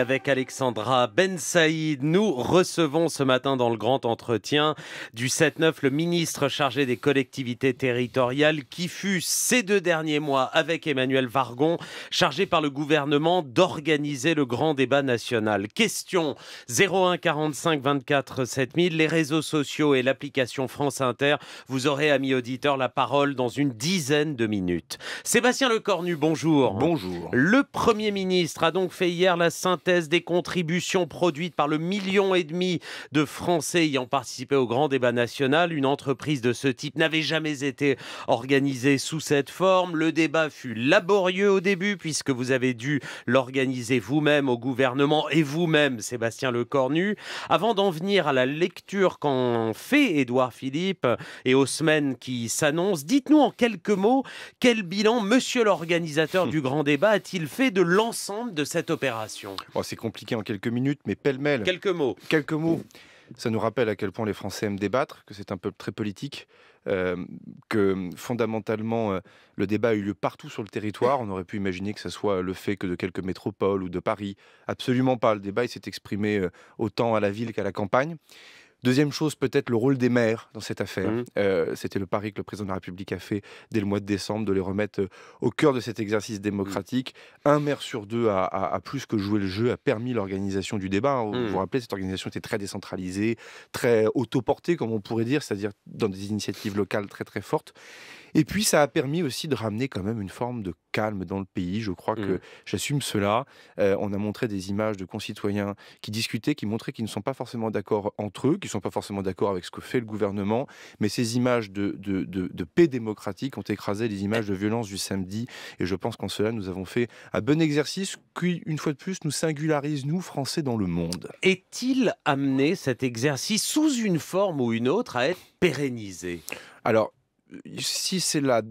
Avec Alexandra Ben Saïd, nous recevons ce matin dans le grand entretien du 7-9 le ministre chargé des collectivités territoriales qui fut ces deux derniers mois avec Emmanuel Vargon chargé par le gouvernement d'organiser le grand débat national. Question 01 45 24 7000, les réseaux sociaux et l'application France Inter, vous aurez amis auditeurs la parole dans une dizaine de minutes. Sébastien Lecornu, bonjour. Bonjour. Le Premier ministre a donc fait hier la synthèse des contributions produites par le million et demi de Français ayant participé au grand débat national. Une entreprise de ce type n'avait jamais été organisée sous cette forme. Le débat fut laborieux au début puisque vous avez dû l'organiser vous-même au gouvernement et vous-même, Sébastien Lecornu. Avant d'en venir à la lecture qu'en fait Édouard Philippe et aux semaines qui s'annoncent, dites-nous en quelques mots quel bilan monsieur l'organisateur du grand débat a-t-il fait de l'ensemble de cette opération Oh, c'est compliqué en quelques minutes, mais pêle-mêle. Quelques mots. Quelques mots. Ça nous rappelle à quel point les Français aiment débattre, que c'est un peuple très politique, euh, que fondamentalement euh, le débat a eu lieu partout sur le territoire. On aurait pu imaginer que ce soit le fait que de quelques métropoles ou de Paris. Absolument pas. Le débat s'est exprimé euh, autant à la ville qu'à la campagne. Deuxième chose, peut-être le rôle des maires dans cette affaire. Mmh. Euh, c'était le pari que le président de la République a fait dès le mois de décembre, de les remettre euh, au cœur de cet exercice démocratique. Mmh. Un maire sur deux a, plus que joué le jeu, a permis l'organisation du débat. Hein. Vous mmh. vous rappelez, cette organisation était très décentralisée, très autoportée, comme on pourrait dire, c'est-à-dire dans des initiatives locales très très fortes. Et puis, ça a permis aussi de ramener quand même une forme de calme dans le pays. Je crois que mmh. j'assume cela. Euh, on a montré des images de concitoyens qui discutaient, qui montraient qu'ils ne sont pas forcément d'accord entre eux, qu'ils ne sont pas forcément d'accord avec ce que fait le gouvernement. Mais ces images de, de, de, paix démocratique ont écrasé les images de violence du samedi. Et je pense qu'en cela, nous avons fait un bon exercice qui, une fois de plus, nous singularise, nous, Français, dans le monde. Est-il amené cet exercice, sous une forme ou une autre, à être pérennisé alors, si c'est le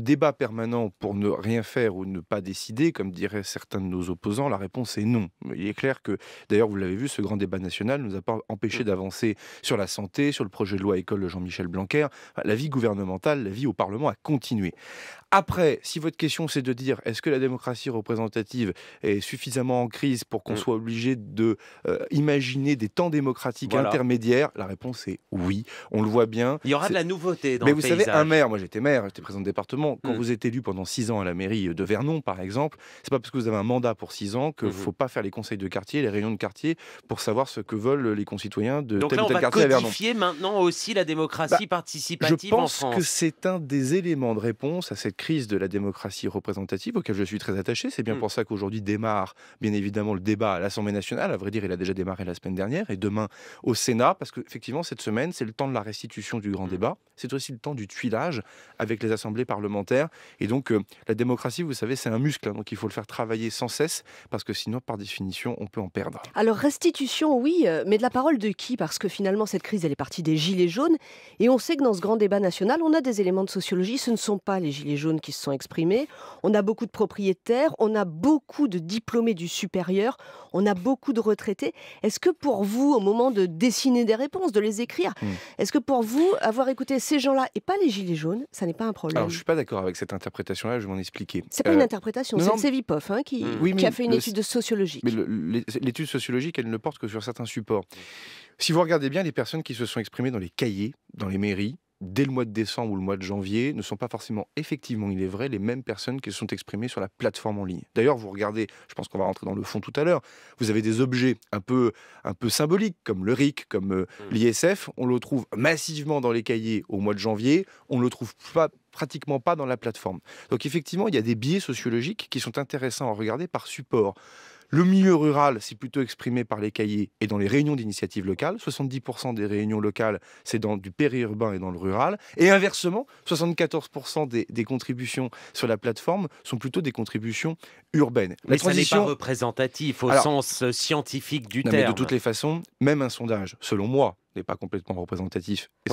débat permanent pour ne rien faire ou ne pas décider, comme diraient certains de nos opposants, la réponse est non. Il est clair que, d'ailleurs, vous l'avez vu, ce grand débat national ne nous a pas empêché mm. d'avancer sur la santé, sur le projet de loi école de Jean-Michel Blanquer. La vie gouvernementale, la vie au Parlement a continué. Après, si votre question c'est de dire est-ce que la démocratie représentative est suffisamment en crise pour qu'on mm. soit obligé de euh, imaginer des temps démocratiques intermédiaires, la réponse est oui. On le voit bien. Il y aura de la nouveauté dans Mais le vous paysage. savez, maire, moi j'étais maire, j'étais président de département, quand mm. vous êtes élu pendant six ans à la mairie de Vernon, par exemple, c'est pas parce que vous avez un mandat pour six ans qu'il ne mm-hmm. faut pas faire les conseils de quartier, les réunions de quartier pour savoir ce que veulent les concitoyens de tel quartier à Vernon. Donc on va codifier maintenant aussi la démocratie bah, participative en France. Je pense que c'est un des éléments de réponse à cette crise de la démocratie représentative auquel je suis très attaché. C'est bien mm. pour ça qu'aujourd'hui démarre bien évidemment le débat à l'Assemblée nationale. À vrai dire, il a déjà démarré la semaine dernière et demain au Sénat, parce qu'effectivement cette semaine, c'est le temps de la restitution du grand mm. débat. C'est aussi le temps du tuilage avec les assemblées parlementaires. Et donc, euh, la démocratie, vous savez, c'est un muscle. Hein. donc, il faut le faire travailler sans cesse parce que sinon, par définition, on peut en perdre. Alors, restitution, oui, euh, mais de la parole de qui Parce que finalement, cette crise, elle est partie des Gilets jaunes. Et on sait que dans ce grand débat national, on a des éléments de sociologie. Ce ne sont pas les Gilets jaunes qui se sont exprimés. On a beaucoup de propriétaires, on a beaucoup de diplômés du supérieur, on a beaucoup de retraités. Est-ce que pour vous, au moment de dessiner des réponses, de les écrire, hmm. est-ce que pour vous, avoir écouté ces gens-là et pas les Gilets les jaunes, ça n'est pas un problème. Alors, je ne suis pas d'accord avec cette interprétation-là, je vais m'en expliquer. C'est pas une euh, interprétation, c'est Sevipov hein, qui, mm. qui a fait une étude sociologique. Mais l'étude sociologique, elle ne porte que sur certains supports. Si vous regardez bien les personnes qui se sont exprimées dans les cahiers, dans les mairies, dès le mois de décembre ou le mois de janvier, ne sont pas forcément effectivement, il est vrai, les mêmes personnes qui se sont exprimées sur la plateforme en ligne. D'ailleurs, vous regardez, je pense qu'on va rentrer dans le fond tout à l'heure, vous avez des objets un peu, un peu symboliques, comme le RIC, comme euh, mmh. l'ISF, on le trouve massivement dans les cahiers au mois de janvier, on ne le trouve pratiquement pas dans la plateforme. Donc effectivement, il y a des biais sociologiques qui sont intéressants à regarder par support. Le milieu rural, c'est plutôt exprimé par les cahiers et dans les réunions d'initiatives locales. 70% des réunions locales, c'est dans du périurbain et dans le rural. Et inversement, 74% des, des, contributions sur la plateforme sont plutôt des contributions urbaines. mais ça n'est pas représentatif au sens euh, scientifique du terme. de toutes les façons, même un sondage, selon moi, n'est pas complètement représentatif. Et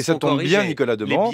ça, tombe, bien, Nicolas devant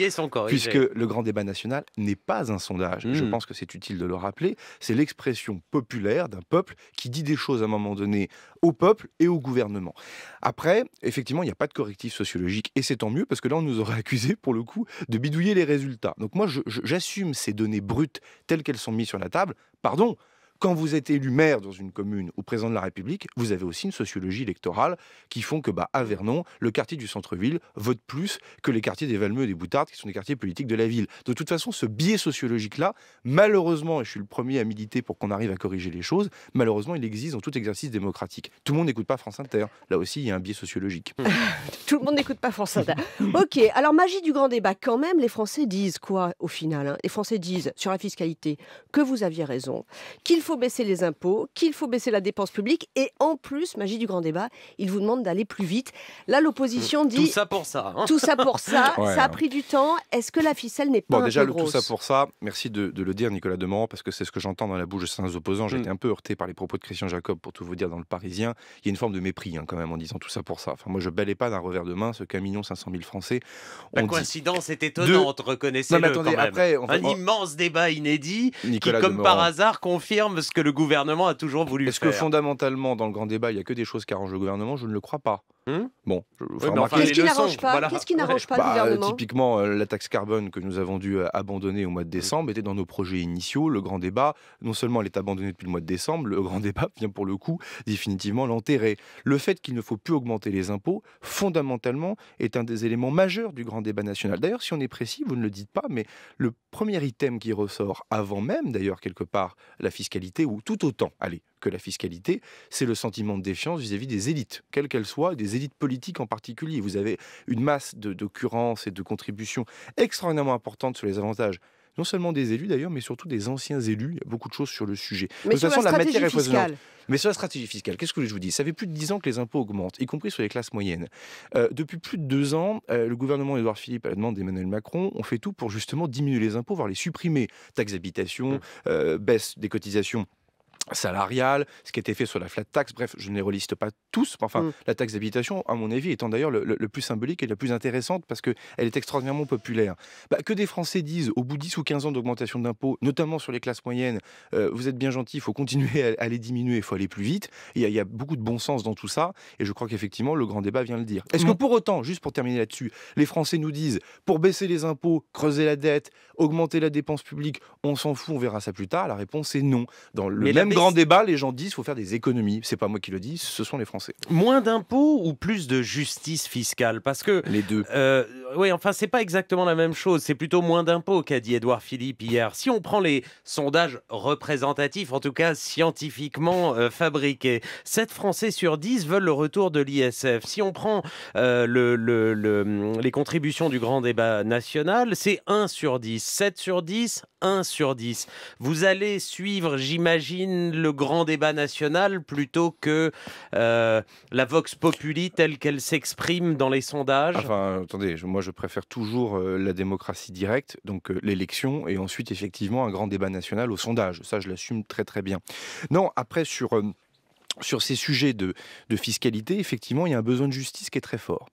puisque le grand débat national n'est pas un sondage. Je mm. pense que c'est utile de le rappeler. C'est l'expression populaire d'un peuple qui dit des choses à un moment donné au peuple et au gouvernement. Après, effectivement, il n'y a pas de correctif sociologique, et c'est tant mieux, parce que là, on nous aurait accusé, pour le coup, de bidouiller les résultats. Donc moi, j'assume ces données brutes telles qu'elles sont mises sur la table. Pardon, quand vous êtes élu maire dans une commune ou président de la République, vous avez aussi une sociologie électorale qui font que, bah, à Vernon, le quartier du centre-ville vote plus que les quartiers des Valmeux et des Boutardes, qui sont des quartiers politiques de la ville. De toute façon, ce biais sociologique-là, malheureusement, et je suis le premier à militer pour qu'on arrive à corriger les choses, malheureusement, il existe dans tout exercice démocratique. Tout le monde n'écoute pas France Inter. Là aussi, il y a un biais sociologique. tout le monde n'écoute pas France Inter. Ok, alors magie du grand débat. Quand même, les Français disent quoi au final hein Les Français disent sur la fiscalité que vous aviez raison, qu'il faut baisser les impôts, qu'il faut baisser la dépense publique et en plus, magie du grand débat, il vous demande d'aller plus vite. Là, l'opposition dit hein. tout ça pour ça. Tout ça pour ça. ça a hein. pris du temps. Est-ce que la ficelle n'est pas bon, déjà le tout ça pour ça. Merci de, le dire, Nicolas Demorand, parce que c'est ce que j'entends dans la bouche de certains opposants. J'étais mm. un peu heurté par les propos de Christian Jacob, pour tout vous dire, dans le Parisien. Il y a une forme de mépris hein, quand même en disant tout ça pour ça. Enfin, moi, je balais pas d'un revers de main ce qu'un million cinq cent mille Français. La coïncidence est étonnante, de... reconnaissez-le. Après, on... un immense débat inédit qui, comme par hasard, confirme ce que le gouvernement a toujours voulu Est-ce que fondamentalement, dans le grand débat, il n'y a que des choses qui arrangent le gouvernement Je ne le crois pas. Hmm bon, qu'est-ce qui n'arrange pas, bah, Typiquement, euh, la taxe carbone que nous avons dû euh, abandonner au mois de hmm. décembre était dans nos projets initiaux. Le grand débat, non seulement elle est abandonnée depuis le mois de décembre, le grand débat vient pour le coup définitivement l'enterrer. Le fait qu'il ne faut plus augmenter les impôts, fondamentalement, est un des éléments majeurs du grand débat national. D'ailleurs, si on est précis, vous ne le dites pas, mais le premier item qui ressort avant même, d'ailleurs, quelque part, la fiscalité, ou tout autant, allez, que la fiscalité, c'est le sentiment de défiance vis-à-vis des élites, quelles qu'elles soient, des élites politiques en particulier. Vous avez une masse d'occurrences et de contributions extraordinairement importantes sur les avantages non seulement des élus d'ailleurs, mais surtout des anciens élus. Il y a beaucoup de choses sur le sujet. Mais la, matière Mais sur la stratégie fiscale, qu'est-ce que je vous dis Ça fait plus de dix ans que les impôts augmentent, y compris sur les classes moyennes. Euh, depuis plus de deux ans, euh, le gouvernement Édouard Philippe, à la demande d'Emmanuel Macron, on fait tout pour justement diminuer les impôts, voire les supprimer. Taxes d'habitation, mmh. euh, baisse des cotisations salariale, ce qui a été fait sur la flat tax, bref, je ne les reliste pas tous, enfin, mm. la taxe d'habitation, à mon avis, étant d'ailleurs le, plus symbolique et la plus intéressante parce qu'elle est extraordinairement populaire. Bah, que des Français disent, au bout de 10 ou 15 ans d'augmentation d'impôts, notamment sur les classes moyennes, euh, vous êtes bien gentil, il faut continuer à, les diminuer, il faut aller plus vite. Il y, a beaucoup de bon sens dans tout ça, et je crois qu'effectivement, le grand débat vient le dire. Est-ce que mm. pour autant, juste pour terminer là-dessus, les Français nous disent, pour baisser les impôts, creuser la dette, augmenter la dépense publique, on s'en fout, on verra ça plus tard La réponse est non. Dans le grand débat, les gens disent qu'il faut faire des économies. C'est pas moi qui le dis, ce sont les Français. Moins d'impôts ou plus de justice fiscale Parce que les deux. Euh, oui, enfin c'est pas exactement la même chose. C'est plutôt moins d'impôts qu'a dit Édouard Philippe hier. Si on prend les sondages représentatifs, en tout cas scientifiquement euh, fabriqués, 7 Français sur 10 veulent le retour de l'ISF. Si on prend euh, hum, les contributions du grand débat national, c'est 1 sur 10, 7 sur 10, 1 sur 10. Vous allez suivre, j'imagine, le grand débat national plutôt que euh, la vox populi telle qu'elle s'exprime dans les sondages Enfin, attendez, moi je préfère toujours euh, la démocratie directe, donc euh, l'élection, et ensuite effectivement un grand débat national au sondage. Ça, je l'assume très très bien. Non, après sur sur ces sujets de, de, fiscalité, effectivement, il y a un besoin de justice qui est très fort.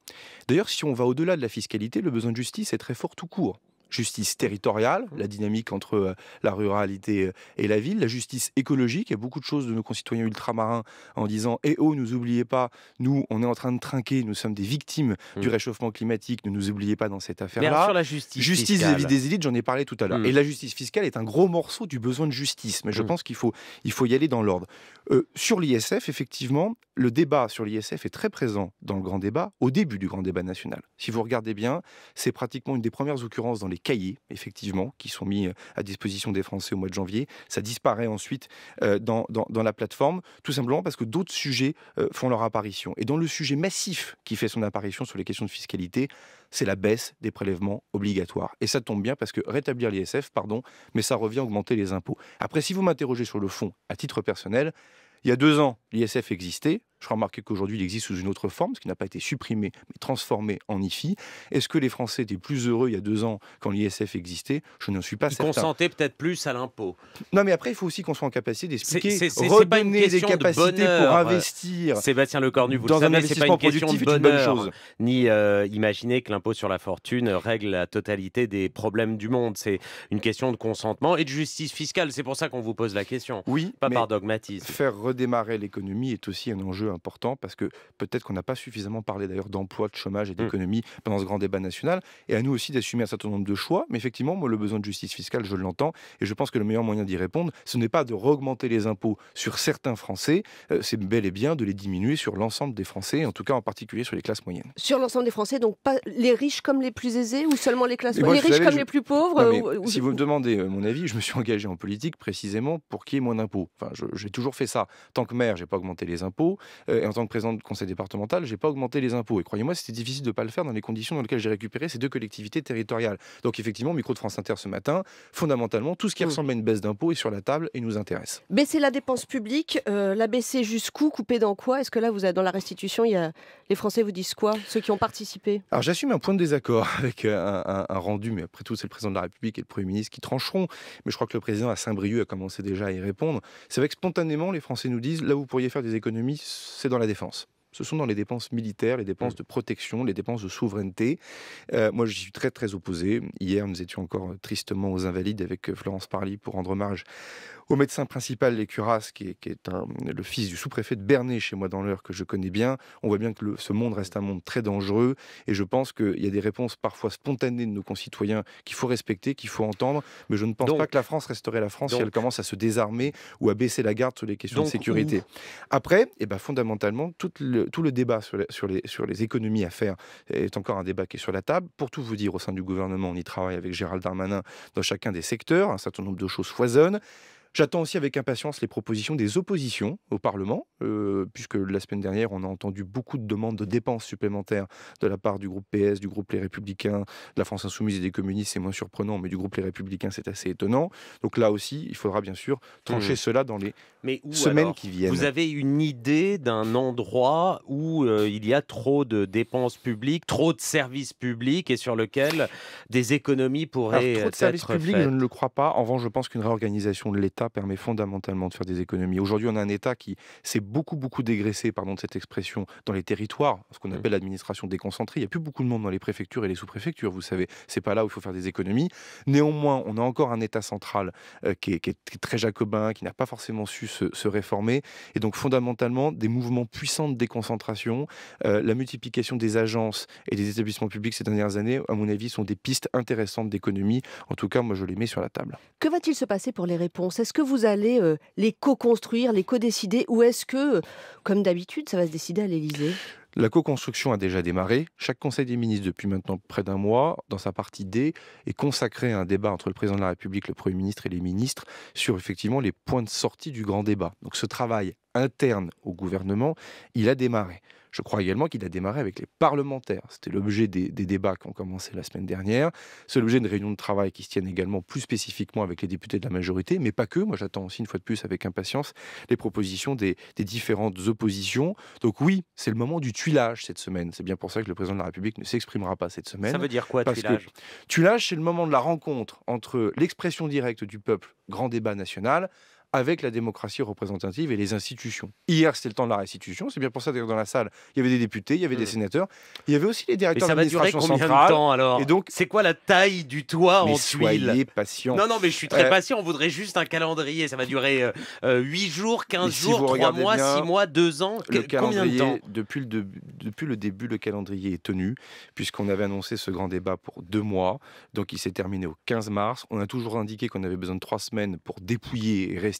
D'ailleurs, si on va au-delà de la fiscalité, le besoin de justice est très fort tout court justice territoriale, mmh. la dynamique entre euh, la ruralité euh, et la ville, la justice écologique, a beaucoup de choses de nos concitoyens ultramarins en disant Eh oh, nous oubliez pas, nous, on est en train de trinquer, nous sommes des victimes mmh. du réchauffement climatique, ne nous oubliez pas dans cette affaire-là. la justice. Justice fiscale. des élites, j'en ai parlé tout à l'heure. Mmh. Et la justice fiscale est un gros morceau du besoin de justice, mais je pense qu'il faut, il faut y aller dans l'ordre. Euh, sur l'ISF, effectivement, le débat sur l'ISF est très présent dans le grand débat, au début du grand débat national. Si vous regardez bien, c'est pratiquement une des premières occurrences dans les cahiers, effectivement, qui sont mis euh, à disposition des Français au mois de janvier. Ça disparaît ensuite euh, dans, la plateforme, tout simplement parce que d'autres sujets euh, font leur apparition. Et dans le sujet massif qui fait son apparition sur les questions de fiscalité, c'est la baisse des prélèvements obligatoires. Et ça tombe bien parce que rétablir l'ISF, pardon, mais ça revient à augmenter les impôts. Après, si vous m'interrogez sur le fond, à titre personnel, il y a deux ans, l'ISF existait, je remarque qu'aujourd'hui, il existe sous une autre forme, ce qui n'a pas été supprimé, mais transformé en IFI. Est-ce que les Français étaient plus heureux il y a deux ans quand l'ISF existait Je n'en suis pas Ils certain. consentaient peut-être plus à l'impôt. Non, mais après, il faut aussi qu'on soit en capacité d'expliquer, c'est, une des capacités de bonheur, pour investir. Sébastien Lecornu, vous dans le un pas une productif de bonne chose. Ni euh, imaginer que l'impôt sur la fortune règle la totalité des problèmes du monde. C'est une question de consentement et de justice fiscale. C'est pour ça qu'on vous pose la question. Oui, pas par dogmatisme. Faire redémarrer l'économie est aussi un enjeu important parce que peut-être qu'on n'a pas suffisamment parlé d'ailleurs d'emploi, de chômage et mm. d'économie pendant ce grand débat national. Et à nous aussi d'assumer un certain nombre de choix. Mais effectivement, moi, le besoin de justice fiscale, je l'entends. Et je pense que le meilleur moyen d'y répondre, ce n'est pas de augmenter les impôts sur certains Français, euh, c'est bel et bien de les diminuer sur l'ensemble des Français, en tout cas en particulier sur les classes moyennes. Sur l'ensemble des Français, donc pas les riches comme les plus aisés ou seulement les classes eh ben, moyennes Les riches comme les plus pauvres Si vous me demandez euh, mon avis, je me suis engagé en politique précisément pour qu'il y ait moins d'impôts. Enfin, j'ai toujours fait ça. Tant que maire, j'ai pas augmenté les impôts. Euh, et en tant que président du conseil départemental, j'ai pas augmenté les impôts. Et croyez-moi, c'était difficile de ne pas le faire dans les conditions dans lesquelles j'ai récupéré ces deux collectivités territoriales. Donc effectivement, micro de France Inter ce matin, fondamentalement, tout ce qui ressemble à une baisse d'impôts est sur la table et nous intéresse. Baisser la dépense publique, euh, la baisser jusqu'où, couper dans quoi Est-ce que là, vous êtes dans la restitution il y a... Les Français vous disent quoi Ceux qui ont participé Alors j'assume un point de désaccord avec euh, un, un rendu, mais après tout, c'est le président de la République et le Premier ministre qui trancheront. Mais je crois que le président à Saint-Brieuc a commencé déjà à y répondre. C'est vrai que spontanément, les Français nous disent là, vous pourriez faire des économies c'est dans la défense ce sont dans les dépenses militaires, les dépenses mm. de protection, les dépenses de souveraineté. Euh, moi, je suis très très opposé. Hier, nous étions encore tristement aux Invalides avec euh, Florence Parly pour rendre hommage au médecin principal, les Curas, qui est, le fils du sous-préfet de Bernay, chez moi dans l'heure, que je connais bien. On voit bien que ce monde reste un monde très dangereux. Et je pense qu'il y a des réponses parfois spontanées de nos concitoyens qu'il faut respecter, qu'il faut entendre. Mais je ne pense pas que la France resterait la France si elle commence à se désarmer ou à baisser la garde sur les questions de sécurité. Après, eh ben, fondamentalement, tout le, tout le débat sur, les, sur les économies à faire est encore un débat qui est sur la table. Pour tout vous dire, au sein du gouvernement, on y travaille avec Gérald Darmanin dans chacun des secteurs. Un certain nombre de choses foisonnent. J'attends aussi avec impatience les propositions des oppositions au Parlement, euh, puisque la semaine dernière, on a entendu beaucoup de demandes de dépenses supplémentaires de la part du groupe PS, du groupe Les Républicains, de la France Insoumise et des communistes, c'est moins surprenant, mais du groupe Les Républicains, c'est assez étonnant. Donc là aussi, il faudra bien sûr trancher hmm. cela dans les mais semaines qui viennent. Vous avez une idée d'un endroit où euh, il y a trop de dépenses publiques, trop de services publics et sur lequel des économies pourraient alors, trop de être services publics, je ne le crois pas. En revanche, je pense qu'une réorganisation de l'État permet fondamentalement de faire des économies. Aujourd'hui, on a un État qui s'est beaucoup, beaucoup dégraissé, pardon de cette expression, dans les territoires, ce qu'on appelle l'administration déconcentrée. Il n'y a plus beaucoup de monde dans les préfectures et les sous-préfectures, vous savez. C'est pas là où il faut faire des économies. Néanmoins, on a encore un État central euh, qui, est, très jacobin, qui n'a pas forcément su se, réformer. Et donc, fondamentalement, des mouvements puissants de déconcentration, euh, la multiplication des agences et des établissements publics ces dernières années, à mon avis, sont des pistes intéressantes d'économie. En tout cas, moi, je les mets sur la table. Que va-t-il se passer pour les réponses que vous allez euh, les co-construire, les co-décider ou est-ce que, euh, comme d'habitude, ça va se décider à l'Élysée la co-construction a déjà démarré. Chaque Conseil des ministres, depuis maintenant près d'un mois, dans sa partie D, est consacré à un débat entre le président de la République, le Premier ministre et les ministres sur effectivement les points de sortie du grand débat. Donc ce travail interne au gouvernement, il a démarré. Je crois également qu'il a démarré avec les parlementaires. C'était l'objet des, débats qui ont commencé la semaine dernière. C'est l'objet de réunions de travail qui se tiennent également plus spécifiquement avec les députés de la majorité, mais pas que. Moi, j'attends aussi une fois de plus avec impatience les propositions des, différentes oppositions. Donc oui, c'est le moment du tuilage cette semaine. C'est bien pour ça que le président de la République ne s'exprimera pas cette semaine. Ça veut dire quoi, tuilage Tuilage, c'est le moment de la rencontre entre l'expression directe du peuple, grand débat national, avec la démocratie représentative et les institutions. Hier, c'était le temps de la restitution. C'est bien pour ça que dans la salle, il y avait des députés, il y avait des mm. sénateurs, il y avait aussi les directeurs mais ça va durer combien de temps alors c'est quoi la taille du toit mais en soyez patient. Non, non, mais je suis très euh, patient. On voudrait juste un calendrier. Ça va durer 8 euh, euh, jours, 15 jours, 3 mois, 6 mois, 2 ans. combien de temps depuis le, depuis le début, le calendrier est tenu puisqu'on avait annoncé ce grand débat pour deux mois. Donc, il s'est terminé au 15 mars. On a toujours indiqué qu'on avait besoin de trois semaines pour dépouiller et rester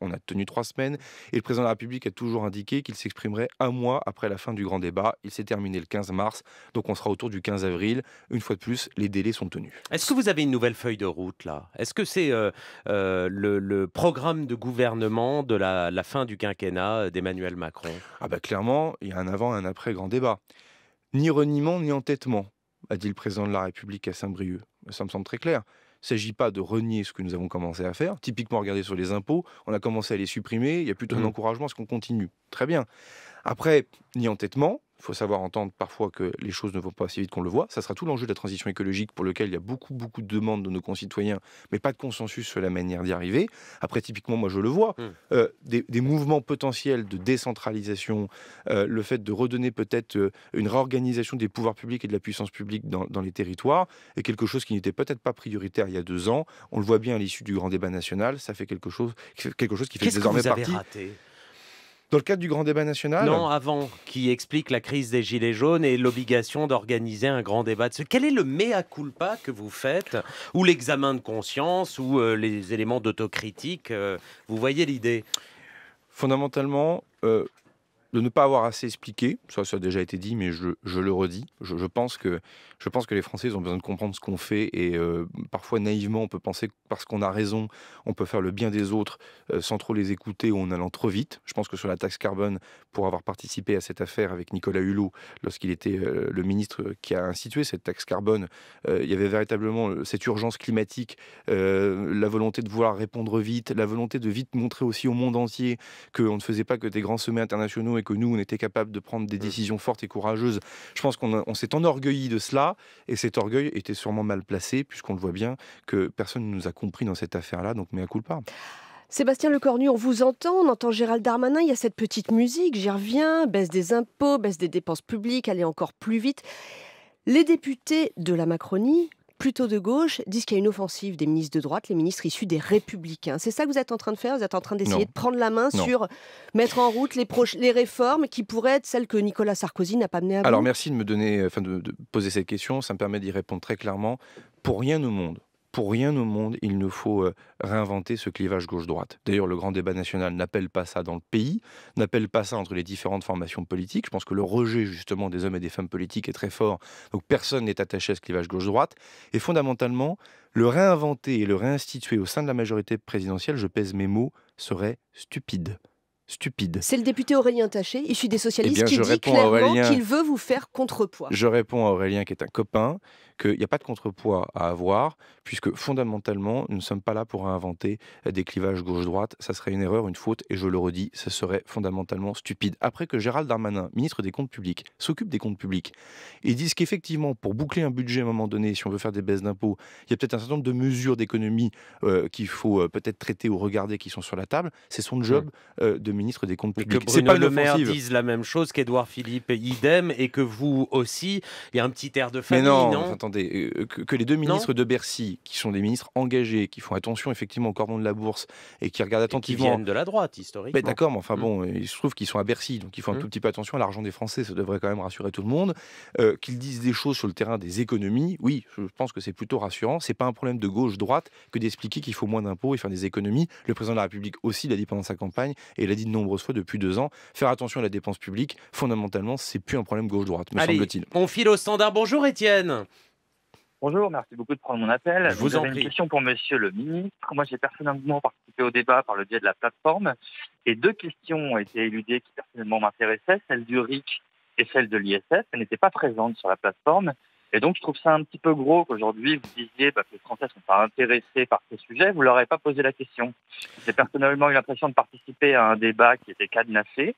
on a tenu trois semaines, et le président de la République a toujours indiqué qu'il s'exprimerait un mois après la fin du grand débat. Il s'est terminé le 15 mars, donc on sera autour du 15 avril. Une fois de plus, les délais sont tenus. Est-ce que vous avez une nouvelle feuille de route là Est-ce que c'est euh, euh, le, programme de gouvernement de la, fin du quinquennat euh, d'Emmanuel Macron Ah bah clairement, il y a un avant et un après grand débat. Ni reniement ni entêtement, a dit le président de la République à Saint-Brieuc. Ça me semble très clair. Il ne s'agit pas de renier ce que nous avons commencé à faire. Typiquement, regardez sur les impôts, on a commencé à les supprimer, il y a plutôt un mmh. encouragement à ce qu'on continue. Très bien. Après, ni entêtement, il faut savoir entendre parfois que les choses ne vont pas assez vite qu'on le voit. Ça sera tout l'enjeu de la transition écologique pour lequel il y a beaucoup, beaucoup de demandes de nos concitoyens, mais pas de consensus sur la manière d'y arriver. Après, typiquement, moi, je le vois, hmm. euh, des, mouvements potentiels de décentralisation, euh, le fait de redonner peut-être euh, une réorganisation des pouvoirs publics et de la puissance publique dans, les territoires, est quelque chose qui n'était peut-être pas prioritaire il y a deux ans. On le voit bien à l'issue du grand débat national, ça fait quelque chose, quelque chose qui fait désormais partie dans le cadre du grand débat national Non, avant, qui explique la crise des Gilets jaunes et l'obligation d'organiser un grand débat. Quel est le mea culpa que vous faites Ou l'examen de conscience Ou euh, les éléments d'autocritique euh, Vous voyez l'idée Fondamentalement, euh, de ne pas avoir assez expliqué, ça, ça a déjà été dit, mais je, le redis, je, pense que, je pense que les Français, ont besoin de comprendre ce qu'on fait, et euh, parfois naïvement, on peut penser que parce qu'on a raison, on peut faire le bien des autres euh, sans trop les écouter ou en allant trop vite. Je pense que sur la taxe carbone, pour avoir participé à cette affaire avec Nicolas Hulot, lorsqu'il était euh, le ministre qui a institué cette taxe carbone, il y avait véritablement cette urgence climatique, la volonté de vouloir répondre vite, la volonté de vite montrer aussi au monde entier qu'on ne faisait pas que des grands sommets internationaux et que nous, on était capable de prendre des mm. décisions fortes et courageuses. Je pense qu'on s'est enorgueilli de cela et cet orgueil était sûrement mal placé puisqu'on le voit bien que personne ne nous a compris dans cette affaire-là, donc mais à coup part Sébastien Lecornu, on vous entend, on entend Gérald Darmanin, il y a cette petite musique, j'y reviens, baisse des impôts, baisse des dépenses publiques, Allez encore plus vite. Les députés de la Macronie, plutôt de gauche, disent qu'il y a une offensive des ministres de droite, les ministres issus des Républicains. C'est ça que vous êtes en train de faire Vous êtes en train d'essayer de prendre la main sur mettre en route les, réformes qui pourraient être celles que Nicolas Sarkozy n'a pas menées à Alors merci de me donner, enfin de poser cette question. Ça me permet d'y répondre très clairement. Pour rien au monde, pour rien au monde, il ne faut euh, réinventer ce clivage gauche-droite. D'ailleurs, le grand débat national n'appelle pas ça dans le pays, n'appelle pas ça entre les différentes formations politiques. Je pense que le rejet, justement, des hommes et des femmes politiques est très fort. Donc, personne n'est attaché à ce clivage gauche-droite. Et fondamentalement, le réinventer et le réinstituer au sein de la majorité présidentielle, je pèse mes mots, serait stupide stupide. C'est le député Aurélien Taché, issu des eh socialistes, qui dit clairement qu'il veut vous faire contrepoids. Je réponds à Aurélien, qui est un copain, qu'il n'y a pas de contrepoids à avoir, puisque fondamentalement, nous ne sommes pas là pour inventer des clivages gauche-droite. Ça serait une erreur, une faute, et je le redis, ça serait fondamentalement stupide. Après que Gérald Darmanin, ministre des Comptes publics, s'occupe des comptes publics, et disent qu'effectivement, pour boucler un budget à un moment donné, si on veut faire des baisses d'impôts, il y a peut-être un certain nombre de mesures d'économie euh, qu'il faut euh, peut-être traiter ou regarder qui sont sur la table, c'est son mm. job euh, de ministre des Comptes publics. Que Bruno pas Le Maire dise la même chose qu'Edouard Philippe, idem, et que vous aussi. Il y a un petit air de famille. Mais non, attendez, euh, que, les deux ministres de Bercy, qui sont des ministres engagés, qui font attention effectivement au cordon de la bourse et qui regardent attentivement. Et qui viennent de la droite, historiquement. Ben, d'accord, mais enfin mm. bon, euh, il se trouve qu'ils sont à Bercy, donc ils font un mm. tout petit peu attention à l'argent des Français, ça devrait quand même rassurer tout le monde. Euh, qu'ils disent des choses sur le terrain des économies, oui, je pense que c'est plutôt rassurant. C'est pas un problème de gauche-droite que d'expliquer qu'il faut moins d'impôts et faire des économies. Le président de la République aussi l'a dit pendant sa campagne et l'a dit nombreuses fois depuis deux ans. Faire attention à la dépense publique, fondamentalement, c'est plus un problème gauche-droite, me semble-t-il. On file au standard. Bonjour Étienne. Bonjour, merci beaucoup de prendre mon appel. Je vous, en prie. Une question pour Monsieur le ministre. Moi, j'ai personnellement participé au débat par le biais de la plateforme et deux questions ont été éludées qui personnellement m'intéressaient, celle du RIC et celle de l'ISF. Elles n'étaient pas présentes sur la plateforme. Et donc, je trouve ça un petit peu gros qu'aujourd'hui, vous disiez bah, que les Français ne sont pas intéressés par ce sujet, Vous ne leur avez pas posé la question. J'ai personnellement eu l'impression de participer à un débat qui était cadenassé.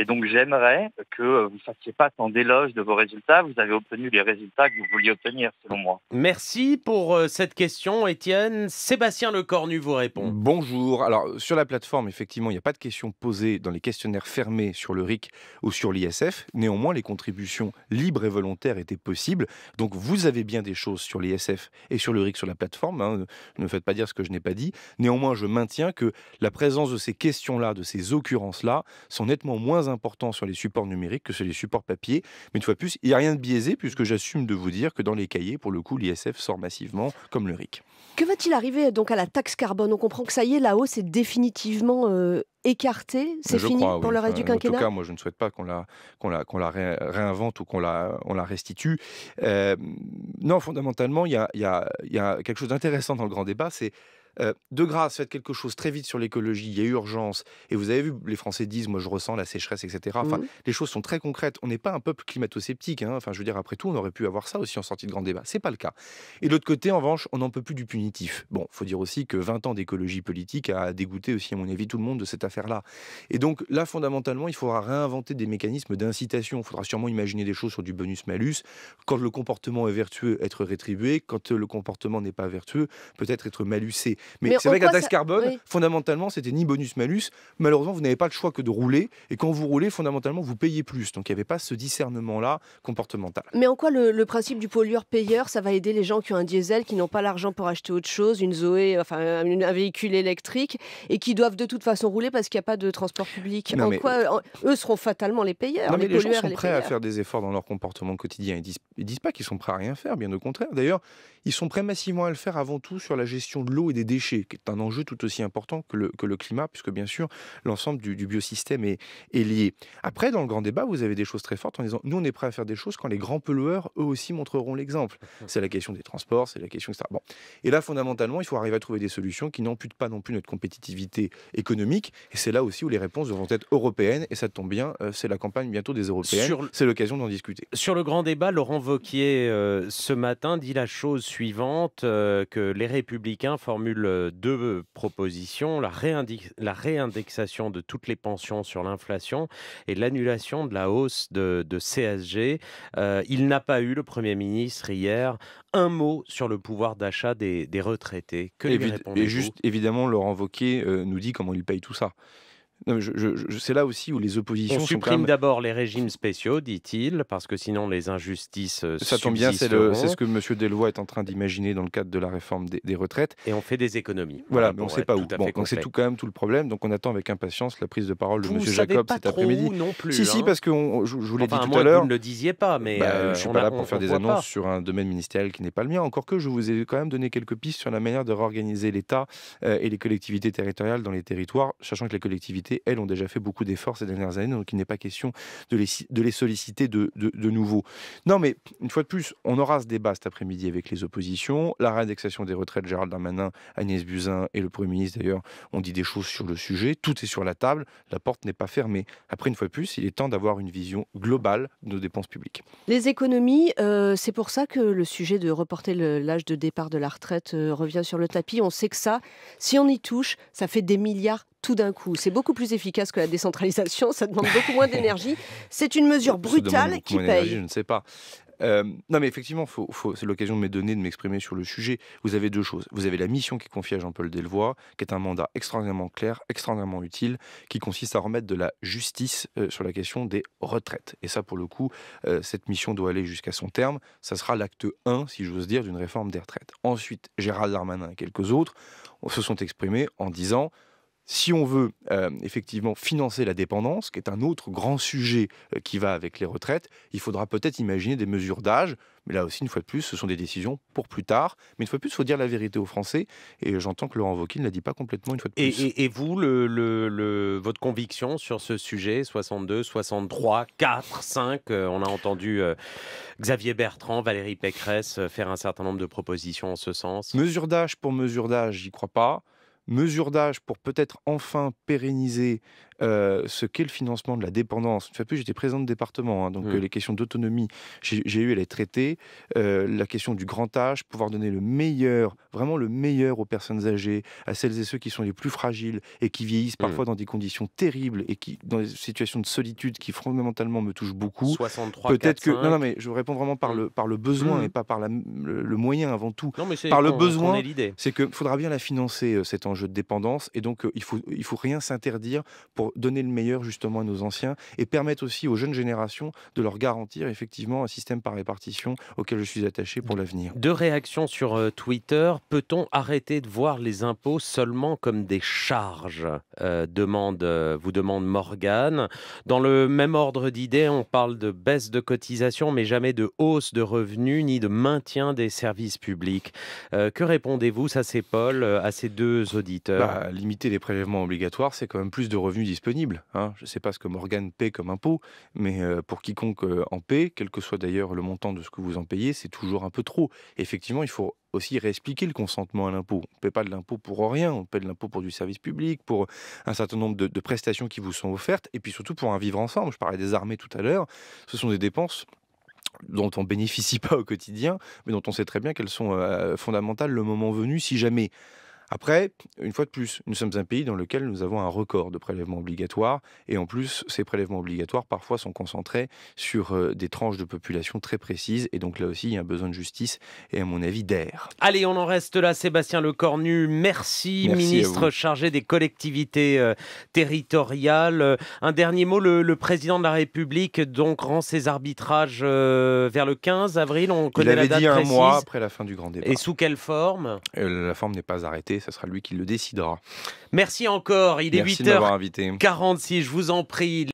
Et donc j'aimerais que vous ne fassiez pas tant d'éloges de vos résultats. Vous avez obtenu les résultats que vous vouliez obtenir, selon moi. Merci pour euh, cette question, Étienne. Sébastien Lecornu vous répond. Bonjour. Alors sur la plateforme, effectivement, il n'y a pas de questions posées dans les questionnaires fermés sur le RIC ou sur l'ISF. Néanmoins, les contributions libres et volontaires étaient possibles. Donc vous avez bien des choses sur l'ISF et sur le RIC sur la plateforme. Hein. Ne me faites pas dire ce que je n'ai pas dit. Néanmoins, je maintiens que la présence de ces questions-là, de ces occurrences-là, sont nettement moins important sur les supports numériques que sur les supports papier. Mais une fois plus, il n'y a rien de biaisé puisque j'assume de vous dire que dans les cahiers, pour le coup, l'ISF sort massivement, comme le RIC. Que va-t-il arriver donc à la taxe carbone On comprend que ça y est, la hausse est définitivement euh, écarté C'est fini pour le reste du quinquennat En tout cas, moi, je ne souhaite pas qu'on la, la, réinvente ou qu'on la, on la restitue. Euh, non, fondamentalement, il y a, y a quelque chose d'intéressant dans le grand débat, c'est de grâce, faites quelque chose très vite sur l'écologie, il y a urgence. Et vous avez vu, les Français disent, moi je ressens la sécheresse, etc. Enfin, mmh. les choses sont très concrètes. On n'est pas un peuple climato-sceptique. Hein. Enfin, je veux dire, après tout, on aurait pu avoir ça aussi en sortie de grand débat. C'est pas le cas. Et de l'autre côté, en revanche, on n'en peut plus du punitif. Bon, faut dire aussi que 20 ans d'écologie politique a dégoûté aussi, à mon avis, tout le monde de cette affaire-là. Et donc, là, fondamentalement, il faudra réinventer des mécanismes d'incitation. Il faudra sûrement imaginer des choses sur du bonus-malus. Quand le comportement est vertueux, être rétribué. Quand le comportement n'est pas vertueux, peut-être être malusé. Mais, c'est vrai que taxe carbone, fondamentalement, c'était ni bonus-malus. Malheureusement, vous n'avez pas le choix que de rouler. Et quand vous roulez, fondamentalement, vous payez plus. Donc il n'y avait pas ce discernement-là comportemental. Mais en quoi le, principe du pollueur-payeur, ça va aider les gens qui ont un diesel, qui n'ont pas l'argent pour acheter autre chose, une Zoé, enfin un véhicule électrique, et qui doivent de toute façon rouler parce qu'il n'y a pas de transport public En quoi eux seront fatalement les payeurs non, les, mais les gens sont prêts à faire des efforts dans leur comportement quotidien. Ils disent, disent pas qu'ils sont prêts à rien faire, bien au contraire. D'ailleurs, ils sont prêts massivement à le faire avant tout sur la gestion de l'eau et des déchets déchets, qui est un enjeu tout aussi important que le, climat, puisque bien sûr, l'ensemble du, biosystème est, lié. Après, dans le grand débat, vous avez des choses très fortes en disant, nous, on est prêt à faire des choses quand les grands pollueurs, eux aussi, montreront l'exemple. C'est la question des transports, c'est la question, etc. Bon. Et là, fondamentalement, il faut arriver à trouver des solutions qui n'amputent pas non plus notre compétitivité économique. Et c'est là aussi où les réponses devront être européennes. Et ça tombe bien, euh, c'est la campagne bientôt des européennes. C'est l'occasion d'en discuter. Sur le grand débat, Laurent Vauquier, euh, ce matin, dit la chose suivante, euh, que les républicains formulent euh, deux euh, propositions, la, réindexation de toutes les pensions sur l'inflation et l'annulation de la hausse de, CSG. Euh, il n'a pas eu, le Premier ministre, hier, un mot sur le pouvoir d'achat des, retraités. Que lui et juste, évidemment, Laurent Wauquiez nous dit comment il paye tout ça je, c'est là aussi où les oppositions On supprime d'abord les régimes spéciaux, dit-il, parce que sinon les injustices. Euh, Ça tombe bien, c'est ce que M. Delvaux est en train d'imaginer dans le cadre de la réforme des, retraites. Et on fait des économies. Voilà, mais on ne sait pas où. donc c'est tout quand même tout le problème. Donc on attend avec impatience la prise de parole de M. Jacob cet après-midi. Non plus. Si, si, hein. parce que je, vous l'ai dit tout à l'heure. Vous ne le disiez pas, mais. Bah, euh, je suis pas là pour faire des annonces sur un domaine ministériel qui n'est pas le mien. Encore que je vous ai quand même donné quelques pistes sur la manière de réorganiser l'État euh, et les collectivités territoriales dans les territoires, sachant que les collectivités elles, ont déjà fait beaucoup d'efforts ces dernières années, donc il n'est pas question de les, solliciter de, nouveau. Non, mais une fois de plus, on aura ce débat cet après-midi avec les oppositions. La réindexation des retraites, Gérald Darmanin, Agnès Buzyn et le Premier ministre, d'ailleurs, ont dit des choses sur le sujet. Tout est sur la table, la porte n'est pas fermée. Après, une fois de plus, il est temps d'avoir une vision globale de nos dépenses publiques. Les économies, euh, c'est pour ça que le sujet de reporter l'âge de départ de la retraite euh, revient sur le tapis. On sait que ça, si on y touche, ça fait des milliards tout d'un coup. C'est beaucoup plus efficace que la décentralisation, ça demande beaucoup moins d'énergie. C'est une mesure brutale qui paye. Je ne sais pas. Euh, non, mais effectivement, faut, c'est l'occasion de me donner, de m'exprimer sur le sujet. Vous avez deux choses. Vous avez la mission qui est confiée à Jean-Paul Delvoye, qui est un mandat extraordinairement clair, extraordinairement utile, qui consiste à remettre de la justice euh, sur la question des retraites. Et ça, pour le coup, euh, cette mission doit aller jusqu'à son terme. Ça sera l'acte 1, si j'ose dire, d'une réforme des retraites. Ensuite, Gérald Darmanin et quelques autres se sont exprimés en disant si on veut euh, effectivement financer la dépendance, qui est un autre grand sujet euh, qui va avec les retraites, il faudra peut-être imaginer des mesures d'âge. Mais là aussi, une fois de plus, ce sont des décisions pour plus tard. Mais une fois de plus, il faut dire la vérité aux Français. Et j'entends que Laurent Wauquiez ne la dit pas complètement une fois de plus. Et, vous, le, votre conviction sur ce sujet 62, 63, 4, 5 On a entendu euh, Xavier Bertrand, Valérie Pécresse faire un certain nombre de propositions en ce sens. Mesure d'âge pour mesure d'âge, j'y crois pas mesure d'âge pour peut-être enfin pérenniser ce qu'est le financement de la dépendance. Une fois plus, j'étais président de département, hein, donc les questions d'autonomie, j'ai eu à les traiter. la question du grand âge, pouvoir donner le meilleur, vraiment le meilleur aux personnes âgées, à celles et ceux qui sont les plus fragiles et qui vieillissent mmh. parfois dans des conditions terribles et qui, dans des situations de solitude qui fondamentalement me touchent beaucoup. 63, Peut-être que. Non, non, mais je réponds vraiment par, mmh. le, par le besoin mmh. et pas par la, le, moyen avant tout. Non, mais par le besoin, c'est qu'il faudra bien la financer, cet enjeu de dépendance. Et donc, il faut, il faut rien s'interdire pour donner le meilleur justement à nos anciens et permettre aussi aux jeunes générations de leur garantir effectivement un système par répartition auquel je suis attaché pour l'avenir. Deux réactions sur euh, Twitter. Peut-on arrêter de voir les impôts seulement comme des charges euh, demande, euh, Vous demande Morgane. Dans le même ordre d'idées, on parle de baisse de cotisation, mais jamais de hausse de revenus ni de maintien des services publics. que répondez-vous, ça c'est Paul, à ces deux auditeurs bah, Limiter les prélèvements obligatoires, c'est quand même plus de revenus Hein. Je ne sais pas ce que Morgan paie comme impôt, mais euh, pour quiconque euh, en paie, quel que soit d'ailleurs le montant de ce que vous en payez, c'est toujours un peu trop. Effectivement, il faut aussi réexpliquer le consentement à l'impôt. On ne paie pas de l'impôt pour rien, on paie de l'impôt pour du service public, pour un certain nombre de, prestations qui vous sont offertes, et puis surtout pour un vivre ensemble. Je parlais des armées tout à l'heure, ce sont des dépenses dont on bénéficie pas au quotidien, mais dont on sait très bien qu'elles sont euh, fondamentales le moment venu, si jamais après, une fois de plus, nous sommes un pays dans lequel nous avons un record de prélèvements obligatoires, et en plus, ces prélèvements obligatoires parfois sont concentrés sur euh, des tranches de population très précises, et donc là aussi, il y a un besoin de justice et à mon avis d'air. Allez, on en reste là, Sébastien Lecornu. Merci, ministre chargé des collectivités euh, territoriales. Un dernier mot, le, président de la République donc rend ses arbitrages euh, vers le 15 avril. On connaît il avait la date dit mois après la fin du grand débat. Et sous quelle forme La forme n'est pas arrêtée ce sera lui qui le décidera. Merci encore, il est 8h46, je vous en prie.